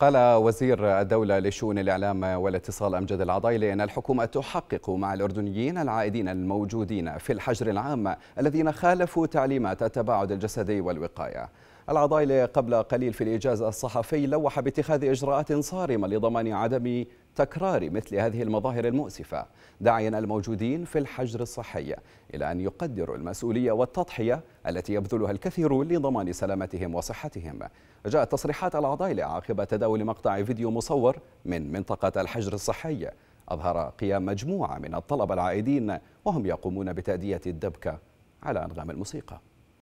قال وزير الدولة لشؤون الإعلام والاتصال أمجد العضايلي أن الحكومة تحقق مع الأردنيين العائدين الموجودين في الحجر العام الذين خالفوا تعليمات التباعد الجسدي والوقاية العضايل قبل قليل في الإجازة الصحفي لوح باتخاذ إجراءات صارمة لضمان عدم تكرار مثل هذه المظاهر المؤسفة داعيا الموجودين في الحجر الصحي إلى أن يقدروا المسؤولية والتضحية التي يبذلها الكثيرون لضمان سلامتهم وصحتهم جاءت تصريحات العضايل عقب تداول مقطع فيديو مصور من منطقة الحجر الصحي أظهر قيام مجموعة من الطلبة العائدين وهم يقومون بتأدية الدبكة على أنغام الموسيقى